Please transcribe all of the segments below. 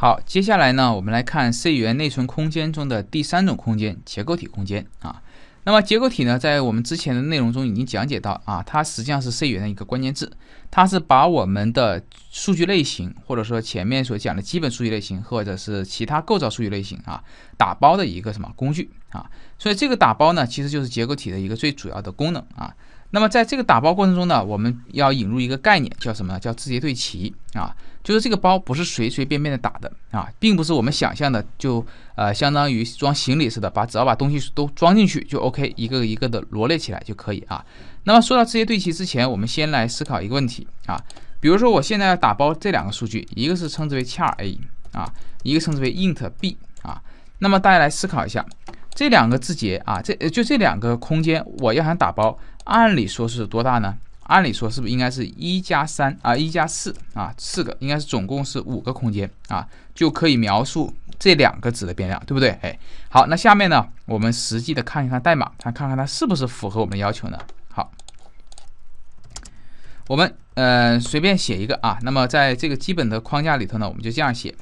好，接下来呢，我们来看 C 语言内存空间中的第三种空间——结构体空间啊。那么结构体呢，在我们之前的内容中已经讲解到啊，它实际上是 C 语言的一个关键字，它是把我们的数据类型，或者说前面所讲的基本数据类型或者是其他构造数据类型啊，打包的一个什么工具啊。所以这个打包呢，其实就是结构体的一个最主要的功能啊。那么在这个打包过程中呢，我们要引入一个概念，叫什么呢？叫字节对齐啊，就是这个包不是随随便便的打的啊，并不是我们想象的就呃相当于装行李似的，把只要把东西都装进去就 OK，一个一个的罗列起来就可以啊。那么说到字节对齐之前，我们先来思考一个问题啊，比如说我现在要打包这两个数据，一个是称之为 char a 啊，一个称之为 int b 啊，那么大家来思考一下。这两个字节啊，这就这两个空间，我要想打包，按理说是多大呢？按理说是不是应该是一加三啊，一加四啊，四个应该是总共是五个空间啊，就可以描述这两个值的变量，对不对？哎，好，那下面呢，我们实际的看一看代码，看看它是不是符合我们要求呢？好，我们呃随便写一个啊，那么在这个基本的框架里头呢，我们就这样写。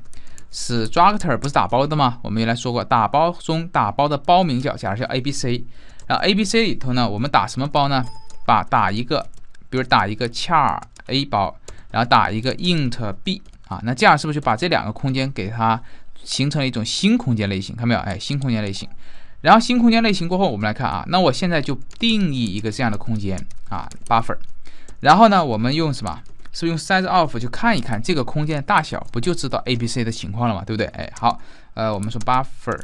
是 s t r u c t u r e 不是打包的吗？我们原来说过，打包中打包的包名叫，假如叫 A B C，然后 A B C 里头呢，我们打什么包呢？把打一个，比如打一个 char A 包，然后打一个 int B，啊，那这样是不是就把这两个空间给它形成了一种新空间类型？看到没有？哎，新空间类型。然后新空间类型过后，我们来看啊，那我现在就定义一个这样的空间啊，buffer，然后呢，我们用什么？是用 size of 就看一看这个空间大小，不就知道 A B C 的情况了吗？对不对？哎，好，呃，我们说 buffer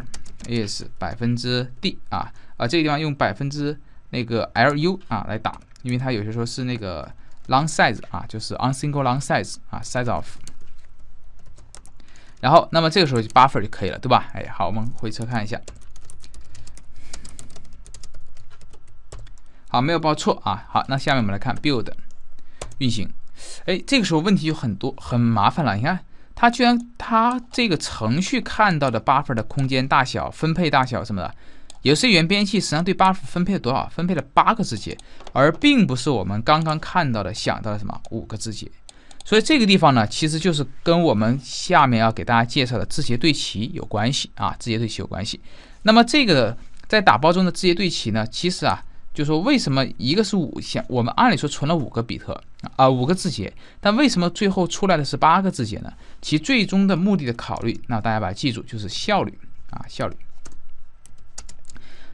is 百分之 d 啊，啊，这个地方用百分之那个 l u 啊来打，因为它有些时候是那个 long size 啊，就是 on single long size 啊 size of。然后，那么这个时候就 buffer 就可以了，对吧？哎，好，我们回车看一下，好，没有报错啊。好，那下面我们来看 build 运行。哎，这个时候问题就很多，很麻烦了。你看，它居然，它这个程序看到的 buffer 的空间大小、分配大小什么的，有些原编辑实际上对 buffer 分配了多少？分配了八个字节，而并不是我们刚刚看到的想到的什么五个字节。所以这个地方呢，其实就是跟我们下面要给大家介绍的字节对齐有关系啊，字节对齐有关系。那么这个在打包中的字节对齐呢，其实啊。就说为什么一个是五线？我们按理说存了五个比特啊，五个字节，但为什么最后出来的是八个字节呢？其最终的目的的考虑，那大家把它记住，就是效率啊，效率。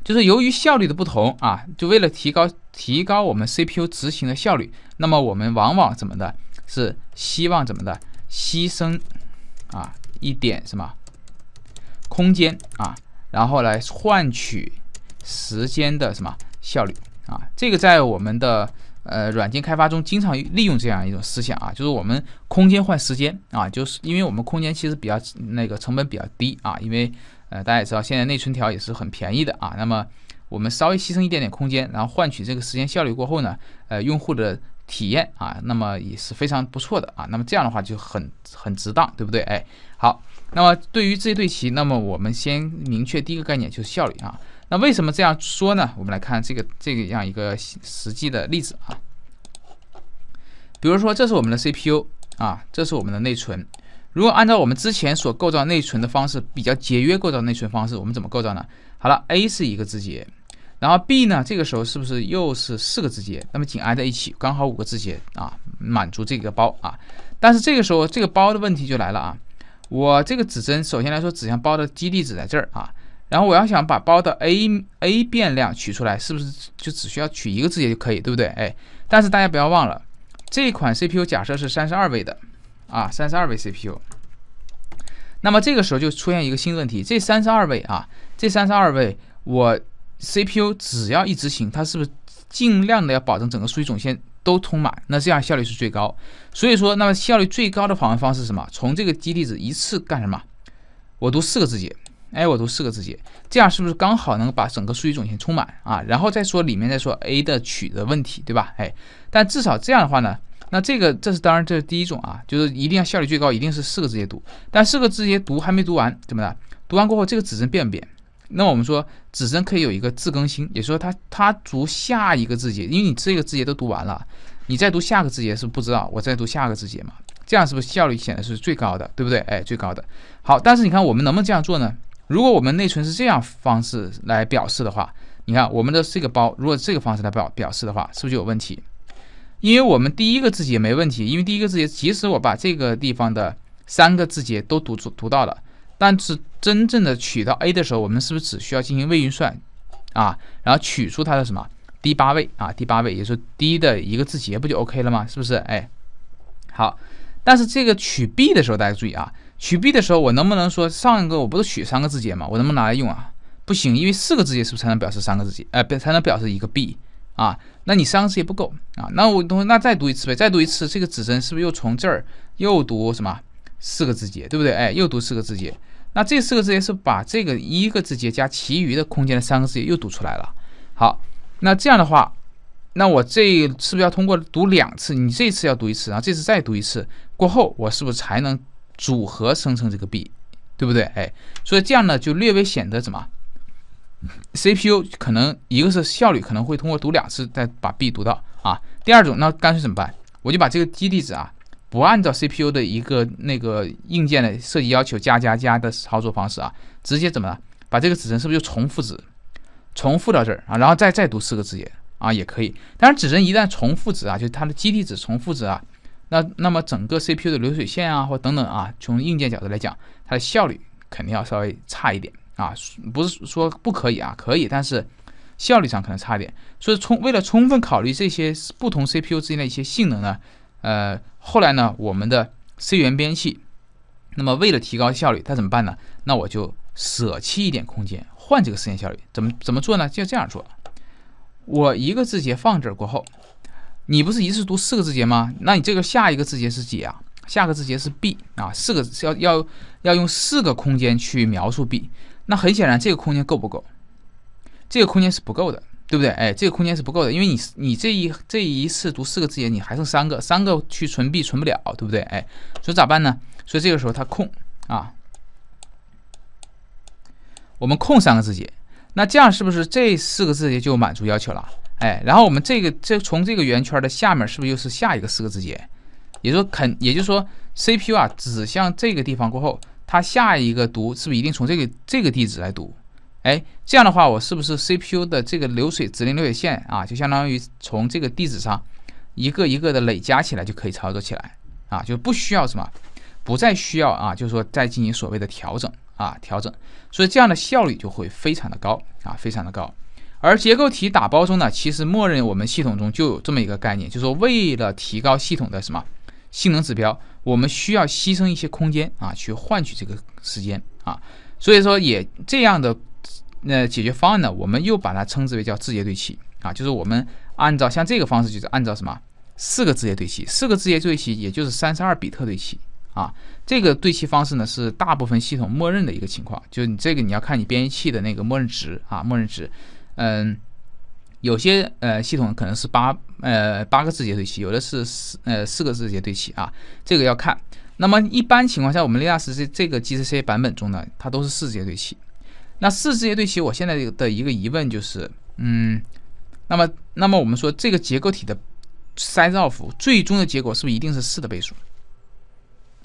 就是由于效率的不同啊，就为了提高提高我们 CPU 执行的效率，那么我们往往怎么的，是希望怎么的，牺牲啊一点什么空间啊，然后来换取时间的什么。效率啊，这个在我们的呃软件开发中经常利用这样一种思想啊，就是我们空间换时间啊，就是因为我们空间其实比较那个成本比较低啊，因为呃大家也知道现在内存条也是很便宜的啊，那么我们稍微牺牲一点点空间，然后换取这个时间效率过后呢，呃用户的体验啊，那么也是非常不错的啊，那么这样的话就很很值当，对不对？哎，好，那么对于这对齐，那么我们先明确第一个概念就是效率啊。那为什么这样说呢？我们来看这个这个样一个实际的例子啊，比如说这是我们的 CPU 啊，这是我们的内存。如果按照我们之前所构造内存的方式，比较节约构造内存方式，我们怎么构造呢？好了，A 是一个字节，然后 B 呢，这个时候是不是又是四个字节？那么紧挨在一起，刚好五个字节啊，满足这个包啊。但是这个时候这个包的问题就来了啊，我这个指针首先来说指向包的基地址在这儿啊。然后我要想把包的 a a 变量取出来，是不是就只需要取一个字节就可以，对不对？哎，但是大家不要忘了，这款 CPU 假设是三十二位的啊，三十二位 CPU。那么这个时候就出现一个新问题，这三十二位啊，这三十二位我 CPU 只要一执行，它是不是尽量的要保证整个数据总线都充满？那这样效率是最高。所以说，那么效率最高的访问方式是什么？从这个基地址一次干什么？我读四个字节。哎，我读四个字节，这样是不是刚好能把整个数据总线充满啊？然后再说里面再说 a 的取的问题，对吧？哎，但至少这样的话呢，那这个这是当然这是第一种啊，就是一定要效率最高，一定是四个字节读。但四个字节读还没读完，怎么的？读完过后，这个指针变不变？那我们说指针可以有一个自更新，也说它它读下一个字节，因为你这个字节都读完了，你再读下个字节是不知道，我再读下个字节嘛？这样是不是效率显得是最高的，对不对？哎，最高的。好，但是你看我们能不能这样做呢？如果我们内存是这样方式来表示的话，你看我们的这个包，如果这个方式来表表示的话，是不是就有问题？因为我们第一个字节没问题，因为第一个字节，即使我把这个地方的三个字节都读出读到了，但是真正的取到 a 的时候，我们是不是只需要进行位运算啊，然后取出它的什么第八位啊，第八位，也就是一的一个字节，不就 OK 了吗？是不是？哎，好，但是这个取 b 的时候，大家注意啊。取 b 的时候，我能不能说上一个我不是取三个字节吗？我能不能拿来用啊？不行，因为四个字节是不是才能表示三个字节？哎，才能表示一个 b 啊？那你三个字节不够啊？那我同那再读一次呗？再读一次，这个指针是不是又从这儿又读什么四个字节？对不对？哎，又读四个字节。那这四个字节是把这个一个字节加其余的空间的三个字节又读出来了。好，那这样的话，那我这是不是要通过读两次？你这次要读一次，然后这次再读一次过后，我是不是才能？组合生成这个 b，对不对？哎，所以这样呢就略微显得怎么？CPU 可能一个是效率可能会通过读两次再把 b 读到啊。第二种那干脆怎么办？我就把这个基地址啊不按照 CPU 的一个那个硬件的设计要求加加加的操作方式啊，直接怎么了？把这个指针是不是就重复指，重复到这儿啊？然后再再读四个字节啊也可以。当然指针一旦重复指啊，就它的基地址重复指啊。那那么整个 CPU 的流水线啊，或等等啊，从硬件角度来讲，它的效率肯定要稍微差一点啊，不是说不可以啊，可以，但是效率上可能差一点。所以充为了充分考虑这些不同 CPU 之间的一些性能呢，呃，后来呢，我们的 C 源编辑，器，那么为了提高效率，它怎么办呢？那我就舍弃一点空间，换这个时间效率。怎么怎么做呢？就这样做，我一个字节放这儿过后。你不是一次读四个字节吗？那你这个下一个字节是几啊？下个字节是 b 啊，四个要要要用四个空间去描述 b，那很显然这个空间够不够？这个空间是不够的，对不对？哎，这个空间是不够的，因为你你这一这一次读四个字节，你还剩三个，三个去存 b 存不了，对不对？哎，所以咋办呢？所以这个时候它空啊，我们空三个字节，那这样是不是这四个字节就满足要求了？哎，然后我们这个这从这个圆圈的下面是不是又是下一个四个字节？也就是说肯，也就是说 CPU 啊指向这个地方过后，它下一个读是不是一定从这个这个地址来读？哎，这样的话我是不是 CPU 的这个流水指令流水线啊，就相当于从这个地址上一个一个的累加起来就可以操作起来啊，就不需要什么，不再需要啊，就是说再进行所谓的调整啊调整，所以这样的效率就会非常的高啊，非常的高。而结构体打包中呢，其实默认我们系统中就有这么一个概念，就是说为了提高系统的什么性能指标，我们需要牺牲一些空间啊，去换取这个时间啊。所以说也这样的那解决方案呢，我们又把它称之为叫字节对齐啊，就是我们按照像这个方式，就是按照什么四个字节对齐，四个字节对齐也就是三十二比特对齐啊。这个对齐方式呢是大部分系统默认的一个情况，就是你这个你要看你编译器的那个默认值啊，默认值。嗯，有些呃系统可能是八呃八个字节对齐，有的是四呃四个字节对齐啊，这个要看。那么一般情况下，我们 Linux 这这个 GCC 版本中呢，它都是四字节对齐。那四字节对齐，我现在的一个疑问就是，嗯，那么那么我们说这个结构体的 sizeof 最终的结果是不是一定是四的倍数？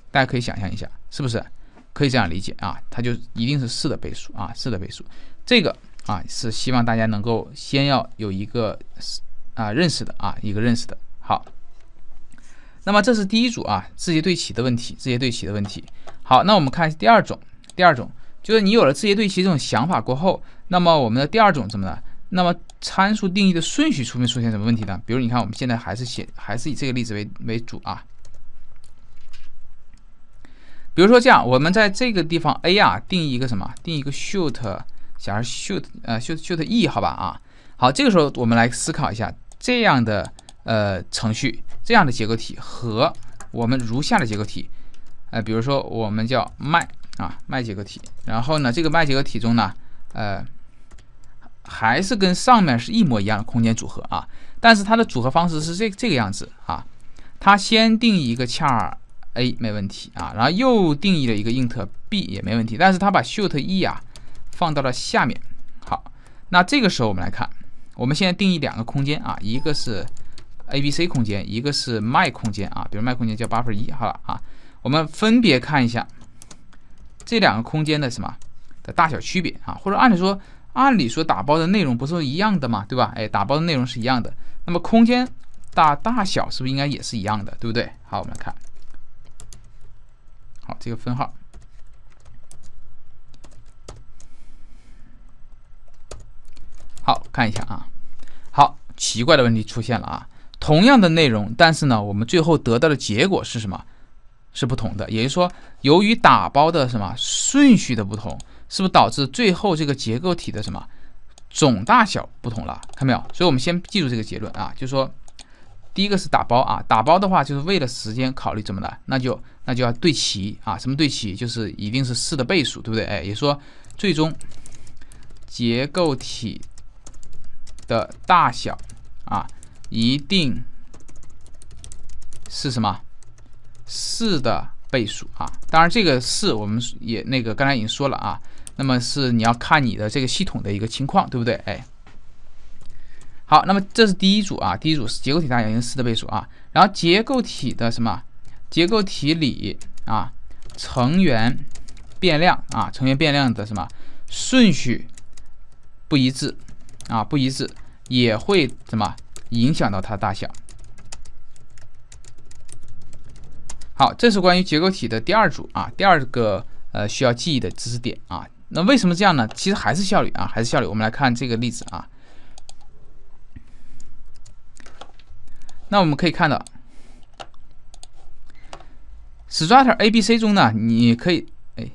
大家可以想象一下，是不是可以这样理解啊？它就一定是四的倍数啊，四的倍数这个。啊，是希望大家能够先要有一个啊认识的啊一个认识的。好，那么这是第一组啊，字节对齐的问题，字节对齐的问题。好，那我们看第二种，第二种就是你有了字节对齐这种想法过后，那么我们的第二种怎么了？那么参数定义的顺序出没出现什么问题呢？比如你看，我们现在还是写，还是以这个例子为为主啊。比如说这样，我们在这个地方 a 啊定义一个什么？定义一个 shoot。假如 shoot 呃 shoot shoot e 好吧啊，好，这个时候我们来思考一下这样的呃程序，这样的结构体和我们如下的结构体，呃，比如说我们叫麦啊麦结构体，然后呢这个麦结构体中呢呃还是跟上面是一模一样的空间组合啊，但是它的组合方式是这这个样子啊，它先定义一个 char a 没问题啊，然后又定义了一个 int b 也没问题，但是它把 shoot e 啊。放到了下面，好，那这个时候我们来看，我们现在定义两个空间啊，一个是 A B C 空间，一个是 my 空间啊，比如 my 空间叫八分一，好了啊，我们分别看一下这两个空间的什么的大小区别啊，或者按理说，按理说打包的内容不是一样的嘛，对吧？哎，打包的内容是一样的，那么空间大大小是不是应该也是一样的，对不对？好，我们来看，好，这个分号。看一下啊，好奇怪的问题出现了啊！同样的内容，但是呢，我们最后得到的结果是什么？是不同的。也就是说，由于打包的什么顺序的不同，是不是导致最后这个结构体的什么总大小不同了？看到没有？所以我们先记住这个结论啊，就是说，第一个是打包啊，打包的话就是为了时间考虑怎么的，那就那就要对齐啊，什么对齐？就是一定是四的倍数，对不对？哎，也说最终结构体。的大小啊，一定是什么四的倍数啊？当然，这个四我们也那个刚才已经说了啊。那么是你要看你的这个系统的一个情况，对不对？哎，好，那么这是第一组啊。第一组是结构体大小应是四的倍数啊。然后结构体的什么？结构体里啊成员变量啊成员变量的什么顺序不一致。啊，不一致，也会怎么影响到它的大小？好，这是关于结构体的第二组啊，第二个呃需要记忆的知识点啊。那为什么这样呢？其实还是效率啊，还是效率。我们来看这个例子啊。那我们可以看到，strata A B C 中呢，你可以，哎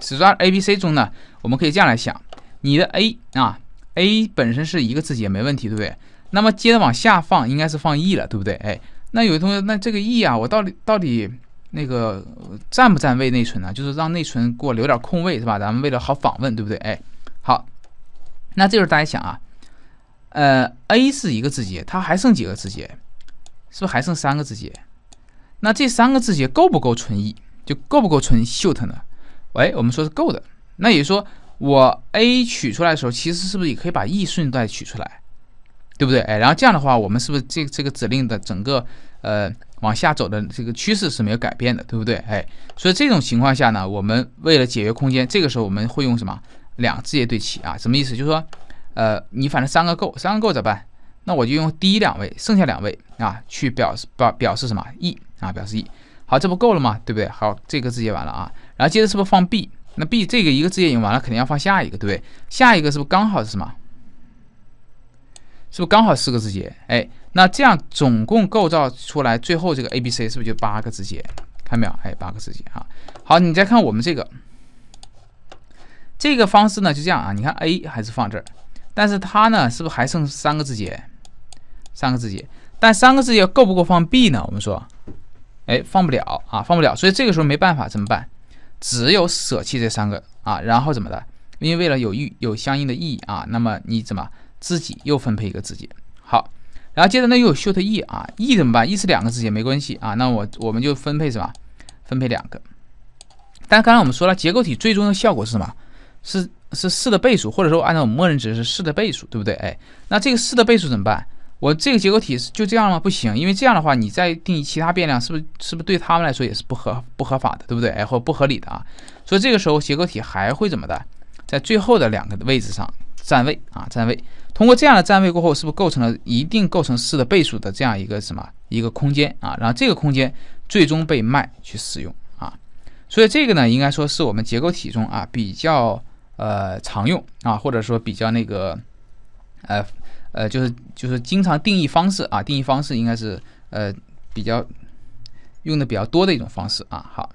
，strata A B C 中呢，我们可以这样来想：你的 A 啊。a 本身是一个字节，没问题，对不对？那么接着往下放，应该是放 e 了，对不对？哎，那有的同学，那这个 e 啊，我到底到底那个占不占位内存呢？就是让内存给我留点空位，是吧？咱们为了好访问，对不对？哎，好，那这就是大家想啊，呃，a 是一个字节，它还剩几个字节？是不是还剩三个字节？那这三个字节够不够存 e？就够不够存 shoot 呢？哎，我们说是够的，那也就是说。我 a 取出来的时候，其实是不是也可以把 e 顺带取出来，对不对？哎，然后这样的话，我们是不是这这个指令的整个呃往下走的这个趋势是没有改变的，对不对？哎，所以这种情况下呢，我们为了解决空间，这个时候我们会用什么？两字节对齐啊？什么意思？就是说，呃，你反正三个够，三个够咋办？那我就用第一两位，剩下两位啊，去表示表表示什么 e 啊？表示 e。好，这不够了吗？对不对？好，这个字节完了啊，然后接着是不是放 b？那 B 这个一个字节用完了，肯定要放下一个，对不对？下一个是不是刚好是什么？是不是刚好四个字节？哎，那这样总共构造出来最后这个 A、B、C 是不是就八个字节？看到没有？哎，八个字节啊。好，你再看我们这个这个方式呢，就这样啊。你看 A 还是放这儿，但是它呢，是不是还剩三个字节？三个字节，但三个字节够不够放 B 呢？我们说，哎，放不了啊，放不了。所以这个时候没办法，怎么办？只有舍弃这三个啊，然后怎么的？因为为了有义，有相应的意义啊，那么你怎么自己又分配一个字节？好，然后接着呢又有 short e 啊，e 怎么办？e 是两个字节，没关系啊，那我我们就分配什么？分配两个。但刚才我们说了，结构体最终的效果是什么？是是四的倍数，或者说按照我们默认值是四的倍数，对不对？哎，那这个四的倍数怎么办？我这个结构体是就这样吗？不行，因为这样的话，你再定义其他变量，是不是是不是对他们来说也是不合不合法的，对不对？然后不合理的啊，所以这个时候结构体还会怎么的？在最后的两个位置上占位啊，占位。通过这样的占位过后，是不是构成了一定构成四的倍数的这样一个什么一个空间啊？然后这个空间最终被卖去使用啊。所以这个呢，应该说是我们结构体中啊比较呃常用啊，或者说比较那个呃。呃，就是就是经常定义方式啊，定义方式应该是呃比较用的比较多的一种方式啊，好。